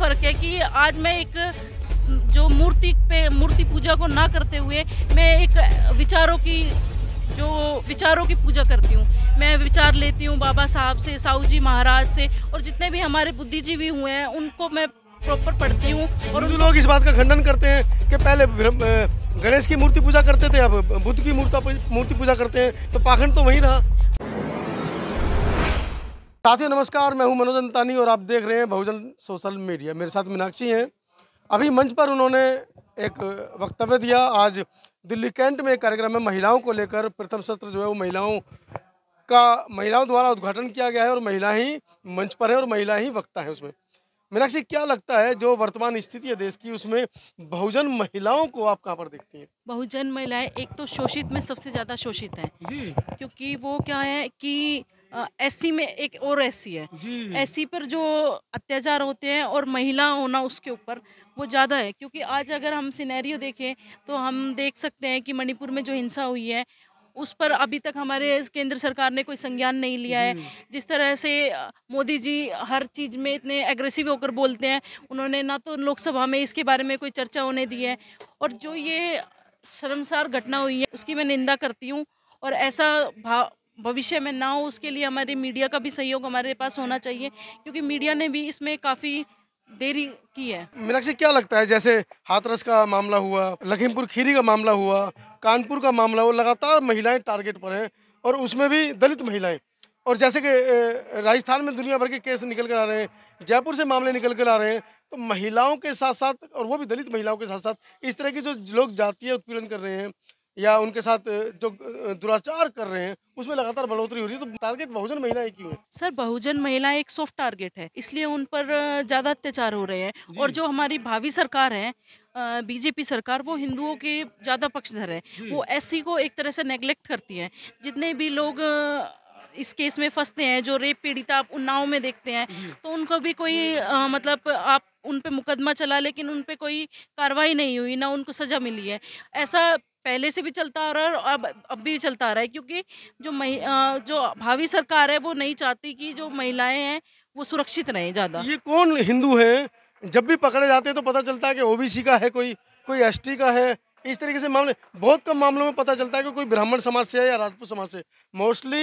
फ़र्क है कि आज मैं एक जो मूर्ति पे मूर्ति पूजा को ना करते हुए मैं एक विचारों की जो विचारों की पूजा करती हूँ मैं विचार लेती हूँ बाबा साहब से साहू जी महाराज से और जितने भी हमारे बुद्धिजीवी हुए हैं उनको मैं प्रॉपर पढ़ती हूँ और उन लोग इस बात का खंडन करते हैं कि पहले गणेश की मूर्ति पूजा करते थे अब बुद्ध की मूर्ति पूजा करते हैं तो पाखंड तो वहीं रहा साथियों नमस्कार मैं हूं मनोज अंतानी और आप देख रहे हैं बहुजन सोशल मीडिया मेरे साथ मीनाक्षी हैं अभी मंच पर उन्होंने एक वक्तव्य दिया आज दिल्ली कैंट में कार्यक्रम में महिलाओं को लेकर प्रथम सत्र जो है वो महिलाओं का महिलाओं द्वारा उद्घाटन किया गया है और महिला ही मंच पर है और महिला ही वक्ता है उसमें मीनाक्षी क्या लगता है जो वर्तमान स्थिति है देश की उसमें बहुजन महिलाओं को आप कहाँ पर देखती हैं बहुजन महिलाएं एक तो शोषित में सबसे ज़्यादा शोषित हैं क्योंकि वो क्या है कि एससी में एक और एससी है एससी पर जो अत्याचार होते हैं और महिला होना उसके ऊपर वो ज़्यादा है क्योंकि आज अगर हम सिनेरियो देखें तो हम देख सकते हैं कि मणिपुर में जो हिंसा हुई है उस पर अभी तक हमारे केंद्र सरकार ने कोई संज्ञान नहीं लिया है जिस तरह से मोदी जी हर चीज़ में इतने एग्रेसिव होकर बोलते हैं उन्होंने ना तो लोकसभा में इसके बारे में कोई चर्चा होने दी है और जो ये शर्मसार घटना हुई है उसकी मैं निंदा करती हूँ और ऐसा भाव भविष्य में ना हो उसके लिए हमारे मीडिया का भी सहयोग हमारे पास होना चाहिए क्योंकि मीडिया ने भी इसमें काफ़ी देरी की है मीनाक्षी क्या लगता है जैसे हाथरस का मामला हुआ लखीमपुर खीरी का मामला हुआ कानपुर का मामला हुआ लगातार महिलाएं टारगेट पर हैं और उसमें भी दलित महिलाएं और जैसे कि राजस्थान में दुनिया भर के केस निकल कर आ रहे हैं जयपुर से मामले निकल कर आ रहे हैं तो महिलाओं के साथ साथ और वो भी दलित महिलाओं के साथ साथ इस तरह की जो लोग जातीय उत्पीड़न कर रहे हैं या उनके साथ जो दुराचार कर रहे हैं उसमें लगातार बढ़ोतरी हो रही है तो टारगेट बहुजन महिलाएं क्यों है सर बहुजन महिलाएं एक सॉफ्ट टारगेट है इसलिए उन पर ज़्यादा अत्याचार हो रहे हैं और जो हमारी भावी सरकार है बीजेपी सरकार वो हिंदुओं के ज़्यादा पक्षधर है वो एस को एक तरह से नेग्लेक्ट करती है जितने भी लोग इस केस में फंसते हैं जो रेप पीड़िता आप उन्नाव में देखते हैं तो उनको भी कोई आ, मतलब आप उन पर मुकदमा चला लेकिन उन पर कोई कार्रवाई नहीं हुई ना उनको सज़ा मिली है ऐसा पहले से भी चलता आ रहा है और अब अब भी चलता आ रहा है क्योंकि जो मही जो भावी सरकार है वो नहीं चाहती कि जो महिलाएं हैं वो सुरक्षित रहें ज़्यादा ये कौन हिंदू है जब भी पकड़े जाते हैं तो पता चलता है कि ओबीसी का है कोई कोई एसटी का है इस तरीके से मामले बहुत कम मामलों में पता चलता है कि कोई ब्राह्मण समाज से है या राजपूत समाज से मोस्टली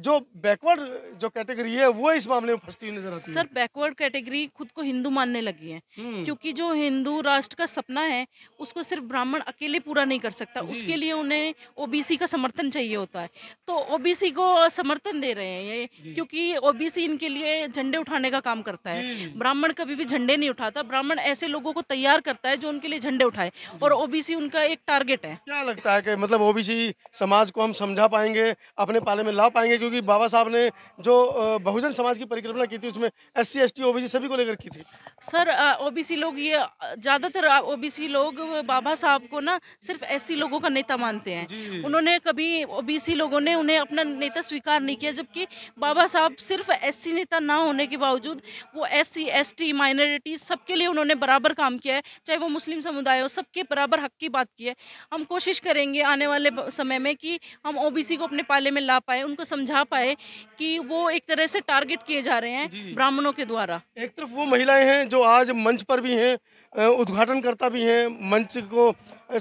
जो बैकवर्ड जो कैटेगरी है वो इस मामले में फंसती हुई नजर आती है सर बैकवर्ड कैटेगरी खुद को हिंदू मानने लगी है हम्म। क्योंकि जो हिंदू राष्ट्र का सपना है उसको सिर्फ ब्राह्मण अकेले पूरा नहीं कर सकता उसके लिए उन्हें ओबीसी का समर्थन चाहिए होता है तो ओबीसी को समर्थन दे रहे हैं ये क्योंकि ओबीसी इनके लिए झंडे उठाने का काम करता है ब्राह्मण कभी भी झंडे नहीं उठाता ब्राह्मण ऐसे लोगों को तैयार करता है जो उनके लिए झंडे उठाए और ओबीसी उनका एक टारगेट है क्या लगता है कि मतलब ओबीसी समाज को हम समझा पाएंगे अपने पाले में ला पाएंगे क्योंकि बाबा साहब ने जो बहुजन समाज की परिकल्पना की थी उसमें S C S T OBC सभी को लेकर की थी सर ओबीसी लोग ये ज़्यादातर ओबीसी लोग बाबा साहब को ना सिर्फ एस लोगों का नेता मानते हैं उन्होंने कभी ओबीसी लोगों ने उन्हें अपना नेता स्वीकार नहीं किया जबकि बाबा साहब सिर्फ एस नेता ना होने के बावजूद वो S C S T minority सबके लिए उन्होंने बराबर काम किया है चाहे वो मुस्लिम समुदाय हो सबके बराबर हक की बात की है हम कोशिश करेंगे आने वाले समय में कि हम ओबीसी को अपने पाले में ला पाए उनको समझा समझा पाए कि वो एक तरह से टारगेट किए जा रहे हैं ब्राह्मणों के द्वारा एक तरफ वो महिलाएं हैं जो आज मंच पर भी हैं उद्घाटन करता भी हैं मंच को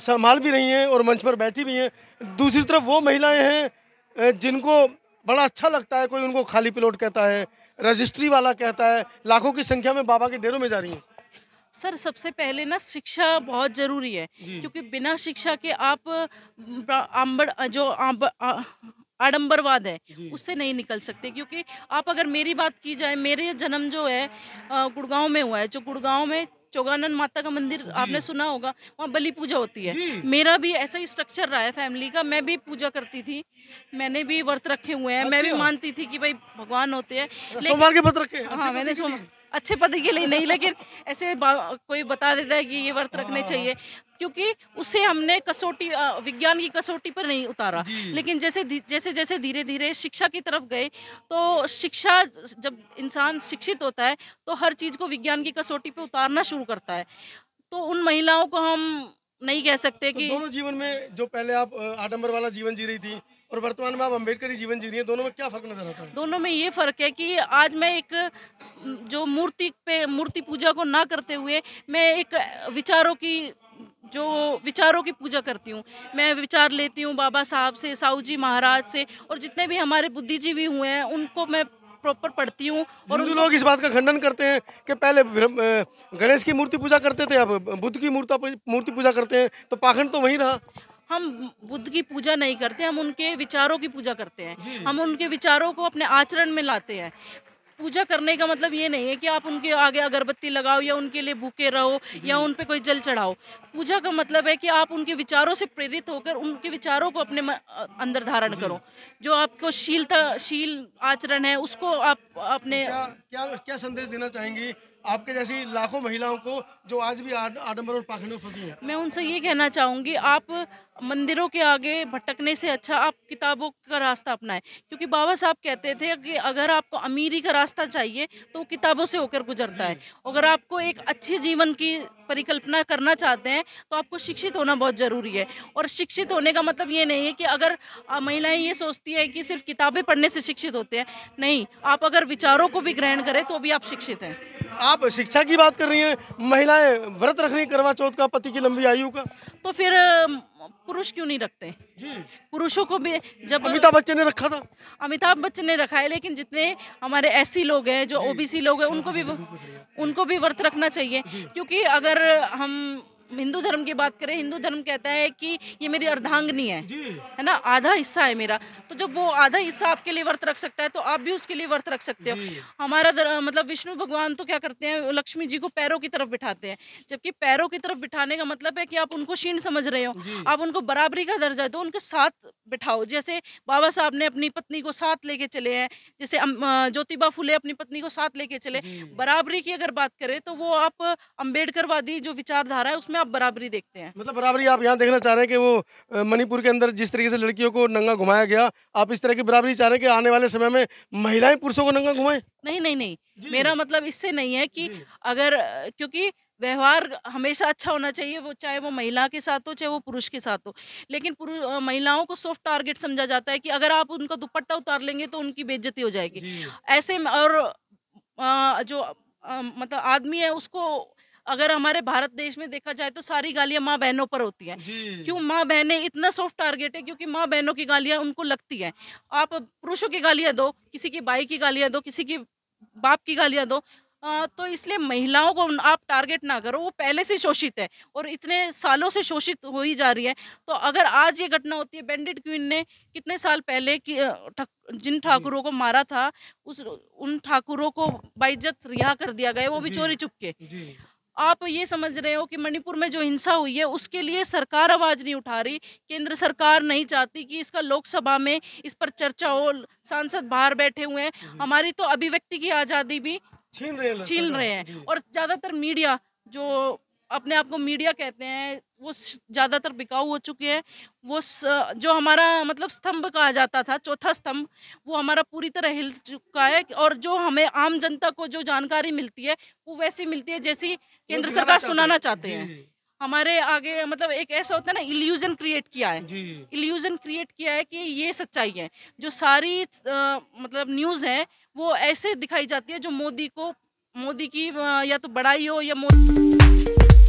संभाल भी रही हैं और मंच पर बैठी भी हैं दूसरी तरफ वो महिलाएं हैं जिनको बड़ा अच्छा लगता है कोई उनको खाली प्लॉट कहता है रजिस्ट्री वाला कहता है लाखों की संख्या में बाबा के डेरों में जा रही है सर सबसे पहले ना शिक्षा बहुत ज़रूरी है क्योंकि बिना शिक्षा के आप आम्बड़ जो आम्ब, आ, आडंबरवाद है उससे नहीं निकल सकते क्योंकि आप अगर मेरी बात की जाए मेरे जन्म जो है गुड़गांव में हुआ है जो गुड़गांव में चौगानंद माता का मंदिर आपने सुना होगा वहाँ बलि पूजा होती है मेरा भी ऐसा ही स्ट्रक्चर रहा है फैमिली का मैं भी पूजा करती थी मैंने भी व्रत रखे हुए हैं मैं भी अच्छा। मानती थी कि भाई भगवान होते हैं सोमवार के व्रत रखे हाँ मैंने सोमवार अच्छे पद के लिए नहीं लेकिन ऐसे कोई बता देता है कि ये व्रत रखने हाँ। चाहिए क्योंकि उसे हमने कसौटी विज्ञान की कसौटी पर नहीं उतारा लेकिन जैसे जैसे जैसे धीरे धीरे शिक्षा की तरफ गए तो शिक्षा जब इंसान शिक्षित होता है तो हर चीज़ को विज्ञान की कसौटी पर उतारना शुरू करता है तो उन महिलाओं को हम नहीं कह सकते तो कि दोनों जीवन में जो पहले आप आडम्बर वाला जीवन जी रही थी और वर्तमान में आप अम्बेडकर जीवन जी रही है दोनों में क्या फर्क नजर आता है दोनों में ये फर्क है कि आज मैं एक जो मूर्ति पे मूर्ति पूजा को ना करते हुए मैं एक विचारों की जो विचारों की पूजा करती हूँ मैं विचार लेती हूँ बाबा साहब से साहू जी महाराज से और जितने भी हमारे बुद्धिजीवी हुए हैं उनको मैं प्रॉपर पढ़ती हूँ और हिंदू लोग इस बात का खंडन करते हैं कि पहले गणेश की मूर्ति पूजा करते थे अब बुद्ध की मूर्ति मूर्ति पूजा करते हैं तो पाखंड तो वहीं रहा हम बुद्ध की पूजा नहीं करते हम उनके विचारों की पूजा करते हैं हम उनके विचारों को अपने आचरण में लाते हैं पूजा करने का मतलब ये नहीं है कि आप उनके आगे अगरबत्ती लगाओ या उनके लिए भूखे रहो या उन पर कोई जल चढ़ाओ पूजा का मतलब है कि आप उनके विचारों से प्रेरित होकर उनके विचारों को अपने अंदर धारण करो जो आपको शीलता शील आचरण है उसको आप अपने क्या क्या, क्या संदेश देना चाहेंगे आपके जैसी लाखों महिलाओं को जो आज भी आडम्बर और पाखंड में फंसी हैं मैं उनसे ये कहना चाहूँगी आप मंदिरों के आगे भटकने से अच्छा आप किताबों का रास्ता अपनाएं क्योंकि बाबा साहब कहते थे कि अगर आपको अमीरी का रास्ता चाहिए तो किताबों से होकर गुजरता है अगर आपको एक अच्छे जीवन की परिकल्पना करना चाहते हैं तो आपको शिक्षित होना बहुत ज़रूरी है और शिक्षित होने का मतलब ये नहीं है कि अगर महिलाएं ये सोचती हैं कि सिर्फ किताबें पढ़ने से शिक्षित होते हैं नहीं आप अगर विचारों को भी ग्रहण करें तो भी आप शिक्षित हैं आप शिक्षा की बात कर रही हैं महिलाएं व्रत रख रही करवा चौथ का पति की लंबी आयु का तो फिर पुरुष क्यों नहीं रखते पुरुषों को भी जब अमिताभ बच्चन ने रखा था अमिताभ बच्चन ने रखा है लेकिन जितने हमारे ऐसी लोग हैं जो ओबीसी लोग हैं उनको भी उनको भी व्रत रखना चाहिए क्योंकि अगर हम हिंदू धर्म की बात करें हिंदू धर्म कहता है कि ये मेरी अर्धांगनी है है ना आधा हिस्सा है मेरा तो जब वो आधा हिस्सा आपके लिए व्रत रख सकता है तो आप भी उसके लिए व्रत रख सकते हो हमारा दर, मतलब विष्णु भगवान तो क्या करते हैं लक्ष्मी जी को पैरों की तरफ बिठाते हैं जबकि पैरों की तरफ बिठाने का मतलब है कि आप उनको क्षीण समझ रहे हो आप उनको बराबरी का दर्जा दो उनके साथ बिठाओ जैसे बाबा साहब ने अपनी पत्नी को साथ लेके चले हैं जैसे ज्योतिबा फुले अपनी पत्नी को साथ लेके चले बराबरी की अगर बात करें तो वो आप अम्बेडकरवादी जो विचारधारा है उसमें उसमें आप बराबरी देखते हैं मतलब बराबरी आप यहाँ देखना चाह रहे हैं कि वो मणिपुर के अंदर जिस तरीके से लड़कियों को नंगा घुमाया गया आप इस तरह की बराबरी चाह रहे हैं कि आने वाले समय में महिलाएं पुरुषों को नंगा घुमाएं नहीं नहीं नहीं मेरा मतलब इससे नहीं है कि अगर क्योंकि व्यवहार हमेशा अच्छा होना चाहिए वो चाहे वो महिला के साथ हो चाहे वो पुरुष के साथ हो लेकिन पुरुष महिलाओं को सॉफ्ट टारगेट समझा जाता है कि अगर आप उनका दुपट्टा उतार लेंगे तो उनकी बेज्जती हो जाएगी ऐसे और आ, जो आ, मतलब आदमी है उसको अगर हमारे भारत देश में देखा जाए तो सारी गालियाँ माँ बहनों पर होती हैं क्यों माँ बहनें इतना सॉफ्ट टारगेट है क्योंकि माँ बहनों की गालियाँ उनको लगती हैं आप पुरुषों की गालियाँ दो किसी की बाई की गालियाँ दो किसी की बाप की गालियाँ दो आ, तो इसलिए महिलाओं को आप टारगेट ना करो वो पहले से शोषित है और इतने सालों से शोषित हो ही जा रही है तो अगर आज ये घटना होती है बैंडिट क्वीन ने कितने साल पहले की जिन ठाकुरों को मारा था उस उन ठाकुरों को बाइज्जत रिहा कर दिया गया वो भी चोरी चुपके आप ये समझ रहे हो कि मणिपुर में जो हिंसा हुई है उसके लिए सरकार आवाज़ नहीं उठा रही केंद्र सरकार नहीं चाहती कि इसका लोकसभा में इस पर चर्चा हो सांसद बाहर बैठे हुए हैं हम्म। हमारी तो अभिव्यक्ति की आज़ादी भी छीन रहे हैं छीन रहे हैं और ज़्यादातर मीडिया जो अपने आप को मीडिया कहते हैं वो ज़्यादातर बिकाऊ हो चुके हैं वो जो हमारा मतलब स्तंभ कहा जाता था चौथा स्तंभ वो हमारा पूरी तरह हिल चुका है और जो हमें आम जनता को जो जानकारी मिलती है वो वैसी मिलती है जैसी केंद्र सरकार सुनाना चाहते हैं हमारे आगे मतलब एक ऐसा होता है ना इल्यूजन क्रिएट किया है इल्यूजन क्रिएट किया है कि ये सच्चाई है जो सारी आ, मतलब न्यूज़ है वो ऐसे दिखाई जाती है जो मोदी को मोदी की या तो बड़ाई हो या मोदी